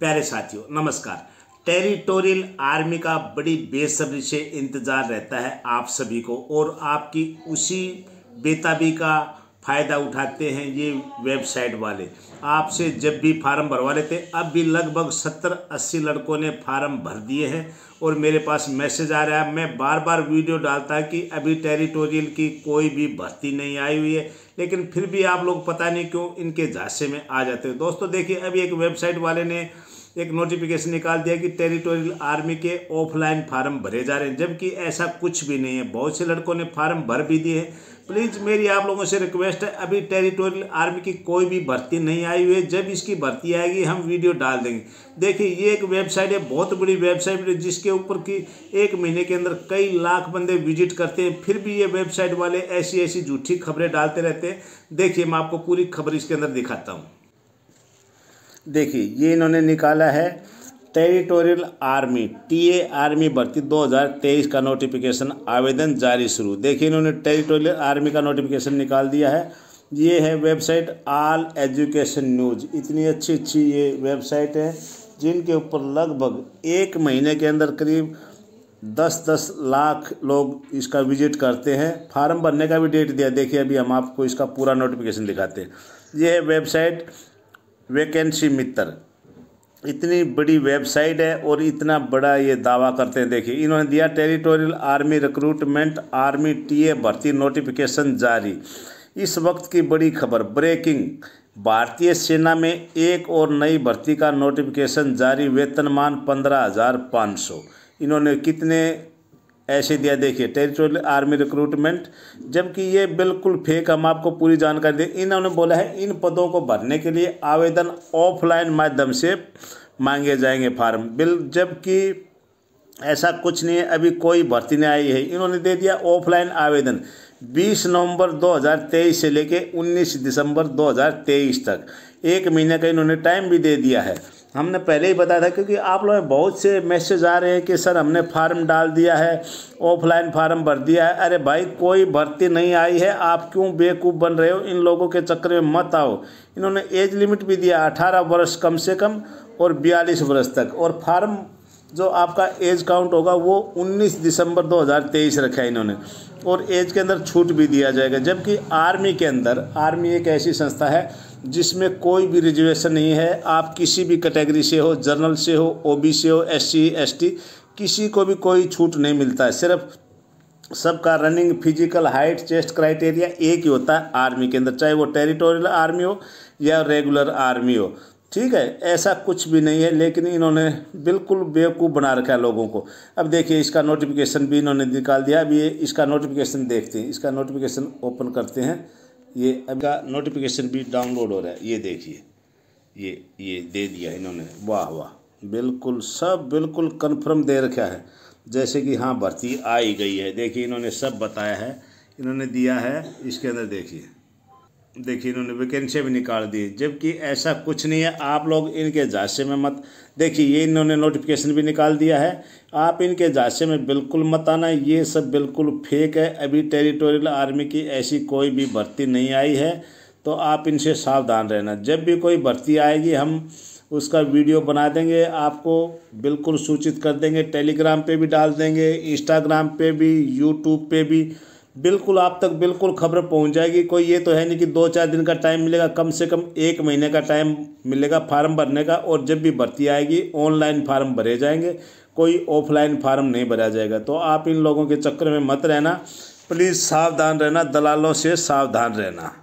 प्यारे साथियों नमस्कार टेरिटोरियल आर्मी का बड़ी बेसब्री से इंतज़ार रहता है आप सभी को और आपकी उसी बेताबी का फ़ायदा उठाते हैं ये वेबसाइट वाले आपसे जब भी फार्म भरवा लेते अब भी लगभग सत्तर अस्सी लड़कों ने फार्म भर दिए हैं और मेरे पास मैसेज आ रहा है मैं बार बार वीडियो डालता कि अभी टेरिटोरियल की कोई भी भर्ती नहीं आई हुई है लेकिन फिर भी आप लोग पता नहीं क्यों इनके झांसे में आ जाते हैं दोस्तों देखिए अभी एक वेबसाइट वाले ने एक नोटिफिकेशन निकाल दिया कि टेरिटोरियल आर्मी के ऑफलाइन फार्म भरे जा रहे हैं जबकि ऐसा कुछ भी नहीं है बहुत से लड़कों ने फार्म भर भी दिए हैं प्लीज़ मेरी आप लोगों से रिक्वेस्ट है अभी टेरिटोरियल आर्मी की कोई भी भर्ती नहीं आई हुई है जब इसकी भर्ती आएगी हम वीडियो डाल देंगे देखिए ये एक वेबसाइट है बहुत बड़ी वेबसाइट है जिसके ऊपर की एक महीने के अंदर कई लाख बंदे विजिट करते हैं फिर भी ये वेबसाइट वाले ऐसी ऐसी झूठी खबरें डालते रहते हैं देखिए मैं आपको पूरी खबर इसके अंदर दिखाता हूँ देखिए ये इन्होंने निकाला है टेरिटोरियल आर्मी टीए आर्मी भर्ती 2023 का नोटिफिकेशन आवेदन जारी शुरू देखिए इन्होंने टेरिटोरियल आर्मी का नोटिफिकेशन निकाल दिया है ये है वेबसाइट आल एजुकेशन न्यूज इतनी अच्छी अच्छी ये वेबसाइट है जिनके ऊपर लगभग एक महीने के अंदर करीब दस दस लाख लोग इसका विजिट करते हैं फार्म भरने का भी डेट दिया देखिए अभी हम आपको इसका पूरा नोटिफिकेशन दिखाते हैं यह है वेबसाइट वैकेंसी मित्र इतनी बड़ी वेबसाइट है और इतना बड़ा ये दावा करते हैं देखिए इन्होंने दिया territorial army recruitment army TA भर्ती नोटिफिकेशन जारी इस वक्त की बड़ी खबर ब्रेकिंग भारतीय सेना में एक और नई भर्ती का नोटिफिकेशन जारी वेतनमान पंद्रह हज़ार पाँच सौ इन्होंने कितने ऐसे दिया देखिए टेरिटोरियल आर्मी रिक्रूटमेंट जबकि ये बिल्कुल फेक हम आपको पूरी जानकारी दें इन्होंने बोला है इन पदों को भरने के लिए आवेदन ऑफलाइन माध्यम से मांगे जाएंगे फार्म बिल जबकि ऐसा कुछ नहीं है अभी कोई भर्ती नहीं आई है इन्होंने दे दिया ऑफलाइन आवेदन 20 नवंबर 2023 से लेके 19 दिसंबर 2023 तक एक महीने का इन्होंने टाइम भी दे दिया है हमने पहले ही बताया था क्योंकि आप लोग बहुत से मैसेज आ रहे हैं कि सर हमने फार्म डाल दिया है ऑफलाइन फार्म भर दिया है अरे भाई कोई भर्ती नहीं आई है आप क्यों बेवकूफ़ बन रहे हो इन लोगों के चक्कर में मत आओ इन्होंने एज लिमिट भी दिया अठारह वर्ष कम से कम और बयालीस वर्ष तक और फार्म जो आपका एज काउंट होगा वो 19 दिसंबर 2023 रखा है इन्होंने और एज के अंदर छूट भी दिया जाएगा जबकि आर्मी के अंदर आर्मी एक ऐसी संस्था है जिसमें कोई भी रिजर्वेशन नहीं है आप किसी भी कैटेगरी से हो जनरल से हो ओबी से हो एससी एसटी किसी को भी कोई छूट नहीं मिलता है सिर्फ सबका running physical height chest criteria एक ही होता है आर्मी के अंदर चाहे वो टेरिटोरियल आर्मी हो या रेगुलर आर्मी हो ठीक है ऐसा कुछ भी नहीं है लेकिन इन्होंने बिल्कुल बेवकूफ़ बना रखा है लोगों को अब देखिए इसका नोटिफिकेशन भी इन्होंने निकाल दिया अब ये इसका नोटिफिकेशन देखते हैं इसका नोटिफिकेशन ओपन करते हैं ये अब का नोटिफिकेशन भी डाउनलोड हो रहा है ये देखिए ये ये दे दिया इन्होंने वाह वाह बिल्कुल सब बिल्कुल कंफर्म दे रखा है जैसे कि हाँ भर्ती आ ही गई है देखिए इन्होंने सब बताया है इन्होंने दिया है इसके अंदर देखिए देखिए इन्होंने वैकेंसी भी निकाल दी जबकि ऐसा कुछ नहीं है आप लोग इनके झांसे में मत देखिए ये इन्होंने नोटिफिकेशन भी निकाल दिया है आप इनके झांसे में बिल्कुल मत आना ये सब बिल्कुल फेक है अभी टेरिटोरियल आर्मी की ऐसी कोई भी भर्ती नहीं आई है तो आप इनसे सावधान रहना जब भी कोई भर्ती आएगी हम उसका वीडियो बना देंगे आपको बिल्कुल सूचित कर देंगे टेलीग्राम पर भी डाल देंगे इंस्टाग्राम पर भी यूट्यूब पर भी बिल्कुल आप तक बिल्कुल खबर पहुंच जाएगी कोई ये तो है नहीं कि दो चार दिन का टाइम मिलेगा कम से कम एक महीने का टाइम मिलेगा फार्म भरने का और जब भी भर्ती आएगी ऑनलाइन फार्म भरे जाएंगे कोई ऑफलाइन फार्म नहीं भरा जाएगा तो आप इन लोगों के चक्कर में मत रहना प्लीज़ सावधान रहना दलालों से सावधान रहना